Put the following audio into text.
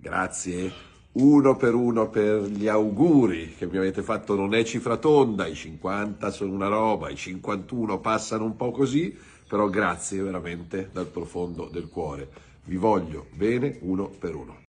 Grazie uno per uno per gli auguri che mi avete fatto. Non è cifra tonda, i 50 sono una roba, i 51 passano un po' così, però grazie veramente dal profondo del cuore. Vi voglio bene uno per uno.